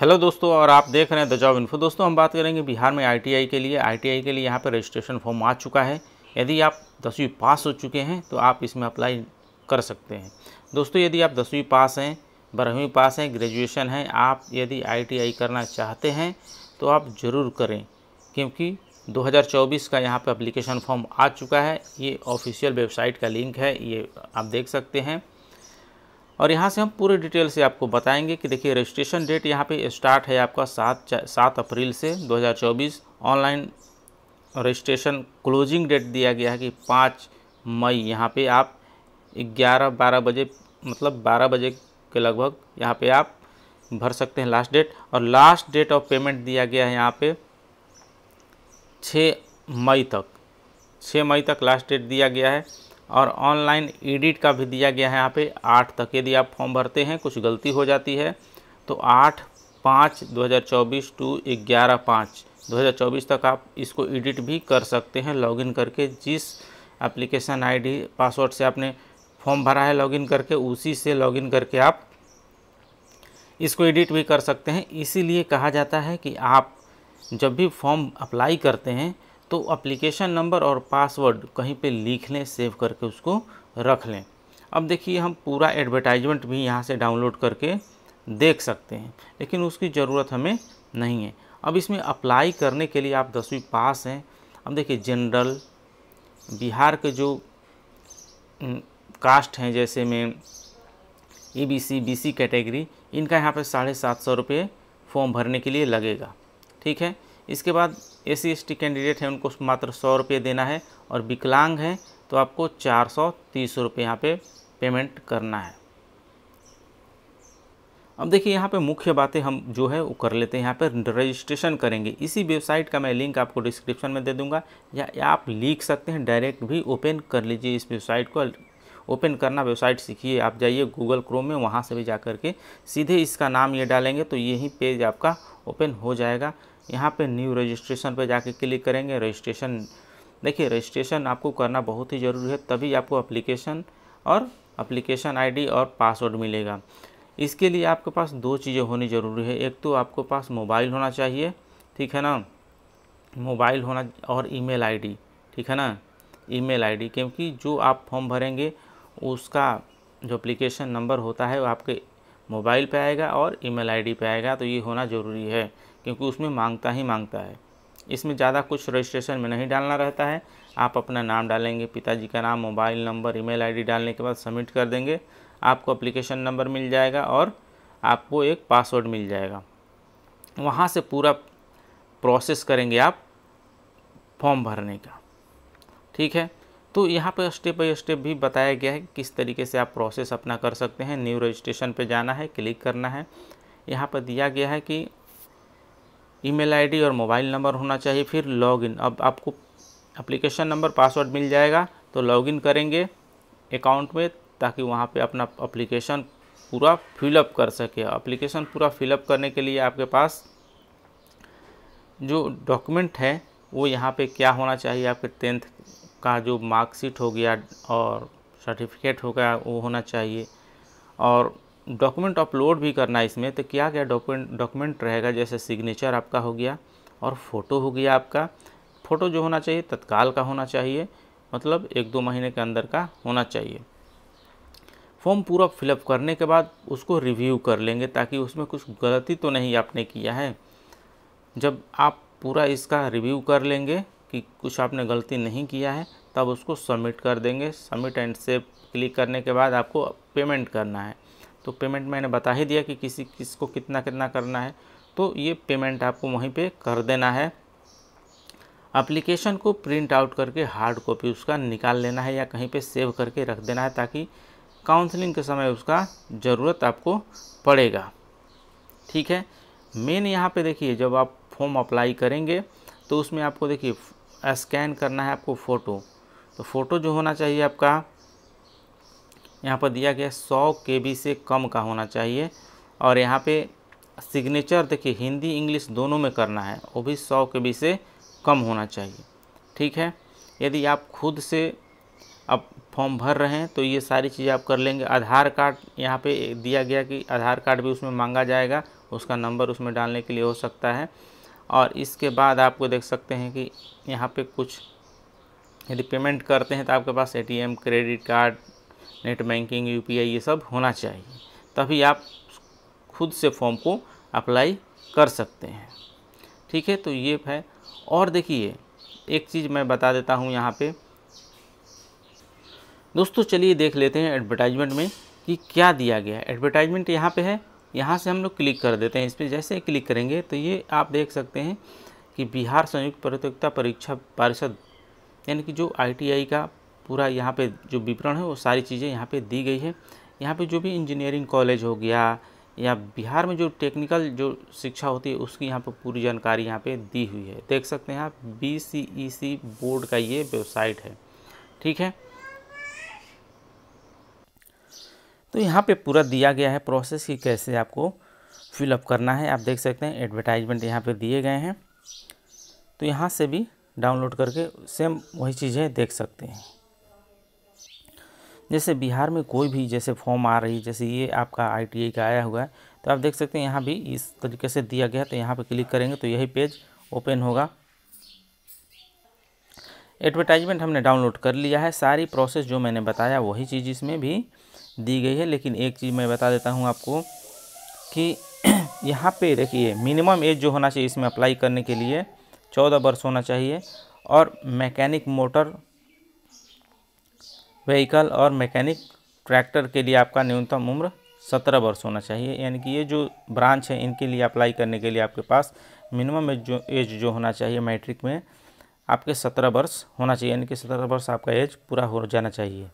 hello दोस्तों और आप देख रहे हैं द जॉब इन्फो दोस्तों हम बात करेंगे बिहार में आईटीआई के लिए आईटीआई के लिए यहाँ पर रजिस्ट्रेशन फॉर्म आ चुका है यदि आप दसवीं पास हो चुके हैं तो आप इसमें अप्लाई कर सकते हैं दोस्तों यदि आप दसवीं पास हैं बारहवीं पास हैं ग्रेजुएशन है आप यदि आई करना चाहते हैं तो आप ज़रूर करें क्योंकि 2024 का यहाँ पर अप्लीकेशन फॉर्म आ चुका है ये ऑफिशियल वेबसाइट का लिंक है ये आप देख सकते हैं और यहाँ से हम पूरे डिटेल से आपको बताएंगे कि देखिए रजिस्ट्रेशन डेट यहाँ पे स्टार्ट है आपका सात सात अप्रैल से 2024 ऑनलाइन रजिस्ट्रेशन क्लोजिंग डेट दिया गया है कि पाँच मई यहाँ पे आप ग्यारह बारह बजे मतलब बारह बजे के लगभग यहाँ पे आप भर सकते हैं लास्ट डेट और लास्ट डेट ऑफ पेमेंट दिया गया है यहाँ पर छः मई तक छः मई तक लास्ट डेट दिया गया है और ऑनलाइन एडिट का भी दिया गया है यहाँ पे आठ तक यदि आप फॉर्म भरते हैं कुछ गलती हो जाती है तो आठ पाँच 2024 टू ग्यारह पाँच चौबीस तक आप इसको एडिट भी कर सकते हैं लॉगिन करके जिस एप्लीकेशन आईडी पासवर्ड से आपने फॉर्म भरा है लॉगिन करके उसी से लॉगिन करके आप इसको एडिट भी कर सकते हैं इसीलिए कहा जाता है कि आप जब भी फॉर्म अप्लाई करते हैं तो अप्लीकेशन नंबर और पासवर्ड कहीं पे लिख लें सेव करके उसको रख लें अब देखिए हम पूरा एडवर्टाइजमेंट भी यहाँ से डाउनलोड करके देख सकते हैं लेकिन उसकी ज़रूरत हमें नहीं है अब इसमें अप्लाई करने के लिए आप दसवीं पास हैं अब देखिए जनरल बिहार के जो कास्ट हैं जैसे में A B C B C category इनका यहाँ पे साढ़े सात सौ रुपये फॉर्म भरने के लिए लगेगा ठीक है इसके बाद A C S T candidate हैं उनको मात्र सौ रुपये देना है और विकलांग हैं तो आपको चार सौ तीस रुपये यहाँ पे पेमेंट करना है अब देखिए यहाँ पे मुख्य बातें हम जो है वो कर लेते हैं यहाँ पे रजिस्ट्रेशन करेंगे इसी वेबसाइट का मैं लिंक आपको डिस्क्रिप्शन में दे दूंगा या आप लिख सकते हैं डायरेक्ट भी ओपन कर लीजिए इस वेबसाइट को ओपन करना वेबसाइट सीखिए आप जाइए गूगल क्रोम में वहाँ से भी जा कर के सीधे इसका नाम ये डालेंगे तो यही पेज आपका ओपन हो जाएगा यहाँ पे न्यू रजिस्ट्रेशन पे जाके क्लिक करेंगे रजिस्ट्रेशन देखिए रजिस्ट्रेशन आपको करना बहुत ही ज़रूरी है तभी आपको अप्लीकेशन और अप्लीकेशन आईडी और पासवर्ड मिलेगा इसके लिए आपके पास दो चीज़ें होनी ज़रूरी है एक तो आपके पास मोबाइल होना चाहिए ठीक है ना मोबाइल होना और ईमेल आईडी ठीक है ना ईमेल आईडी क्योंकि जो आप फॉर्म भरेंगे उसका जो अप्लीकेशन नंबर होता है वो आपके मोबाइल पे आएगा और ईमेल आईडी पे आएगा तो ये होना ज़रूरी है क्योंकि उसमें मांगता ही मांगता है इसमें ज़्यादा कुछ रजिस्ट्रेशन में नहीं डालना रहता है आप अपना नाम डालेंगे पिताजी का नाम मोबाइल नंबर ईमेल आईडी डालने के बाद सबमिट कर देंगे आपको अप्लीकेशन नंबर मिल जाएगा और आपको एक पासवर्ड मिल जाएगा वहाँ से पूरा प्रोसेस करेंगे आप फॉर्म भरने का ठीक है तो यहाँ पर स्टेप बाई स्टेप भी बताया गया है कि किस तरीके से आप प्रोसेस अपना कर सकते हैं न्यू रजिस्ट्रेशन पे जाना है क्लिक करना है यहाँ पर दिया गया है कि ईमेल आईडी और मोबाइल नंबर होना चाहिए फिर लॉगिन अब आपको अप्लीकेशन नंबर पासवर्ड मिल जाएगा तो लॉगिन करेंगे अकाउंट में ताकि वहाँ पे अपना अप्लीकेशन पूरा फिलअप कर सके अप्लीकेशन पूरा फिलअप करने के लिए आपके पास जो डॉक्यूमेंट है वो यहाँ पे क्या होना चाहिए आपके टेंथ का जो मार्कशीट हो गया और सर्टिफिकेट हो गया वो होना चाहिए और डॉक्यूमेंट अपलोड भी करना है इसमें तो क्या क्या डॉक्यूमेंट डॉक्यूमेंट रहेगा जैसे सिग्नेचर आपका हो गया और फ़ोटो हो गया आपका फ़ोटो जो होना चाहिए तत्काल का होना चाहिए मतलब एक दो महीने के अंदर का होना चाहिए फॉर्म पूरा फिलअप करने के बाद उसको रिव्यू कर लेंगे ताकि उसमें कुछ गलती तो नहीं आपने किया है जब आप पूरा इसका रिव्यू कर लेंगे कि कुछ आपने गलती नहीं किया है तब उसको सबमिट कर देंगे सबमिट एंड सेव क्लिक करने के बाद आपको पेमेंट करना है तो पेमेंट मैंने बता ही दिया कि किसी किसको कितना कितना करना है तो ये पेमेंट आपको वहीं पे कर देना है एप्लीकेशन को प्रिंट आउट करके हार्ड कॉपी उसका निकाल लेना है या कहीं पे सेव करके रख देना है ताकि काउंसलिंग के समय उसका ज़रूरत आपको पड़ेगा ठीक है मेन यहाँ पे देखिए जब आप फॉर्म अप्लाई करेंगे तो उसमें आपको देखिए स्कैन करना है आपको फ़ोटो तो फ़ोटो जो होना चाहिए आपका यहाँ पर दिया गया सौ के से कम का होना चाहिए और यहाँ पे सिग्नेचर देखिए हिंदी इंग्लिश दोनों में करना है वो भी सौ के से कम होना चाहिए ठीक है यदि आप खुद से अब फॉर्म भर रहे हैं तो ये सारी चीज़ें आप कर लेंगे आधार कार्ड यहाँ पे दिया गया कि आधार कार्ड भी उसमें मांगा जाएगा उसका नंबर उसमें डालने के लिए हो सकता है और इसके बाद आपको देख सकते हैं कि यहाँ पे कुछ यदि पेमेंट करते हैं तो आपके पास ATM credit card net banking यू ये सब होना चाहिए तभी आप खुद से फॉर्म को अप्लाई कर सकते हैं ठीक है तो ये है और देखिए एक चीज़ मैं बता देता हूँ यहाँ पे दोस्तों चलिए देख लेते हैं एडवर्टाइजमेंट में कि क्या दिया गया है एडवर्टाइजमेंट यहाँ पे है यहाँ से हम लोग क्लिक कर देते हैं इस पर जैसे क्लिक करेंगे तो ये आप देख सकते हैं कि बिहार संयुक्त प्रतियोगिता परीक्षा परिषद यानी कि जो आईटीआई का पूरा यहाँ पे जो विवरण है वो सारी चीज़ें यहाँ पे दी गई है यहाँ पे जो भी इंजीनियरिंग कॉलेज हो गया या बिहार में जो टेक्निकल जो शिक्षा होती है उसकी यहाँ पे पूरी जानकारी यहाँ पे दी हुई है देख सकते हैं आप बी सी ई सी बोर्ड का ये वेबसाइट है ठीक है तो यहाँ पे पूरा दिया गया है प्रोसेस कि कैसे आपको फिलअप करना है आप देख सकते हैं एडवर्टाइजमेंट यहाँ पर दिए गए हैं तो यहाँ से भी डाउनलोड करके सेम वही चीज़ें देख सकते हैं जैसे बिहार में कोई भी जैसे फॉर्म आ रही जैसे ये आपका आई का आया हुआ है तो आप देख सकते हैं यहाँ भी इस तरीके से दिया गया तो यहाँ पर क्लिक करेंगे तो यही पेज ओपन होगा एडवर्टाइजमेंट हमने डाउनलोड कर लिया है सारी प्रोसेस जो मैंने बताया वही चीज़ इसमें भी दी गई है लेकिन एक चीज़ मैं बता देता हूँ आपको कि यहाँ पे देखिए मिनिमम एज जो होना चाहिए इसमें अप्लाई करने के लिए चौदह वर्ष होना चाहिए और मैकेनिक मोटर व्हीकल और मैकेनिक ट्रैक्टर के लिए आपका न्यूनतम उम्र सत्रह वर्ष होना चाहिए यानी कि ये जो ब्रांच है इनके लिए अप्लाई करने के लिए आपके पास मिनिमम एज जो एज जो होना चाहिए मैट्रिक में आपके सत्रह वर्ष होना चाहिए यानी कि सत्रह वर्ष आपका एज पूरा हो जाना चाहिए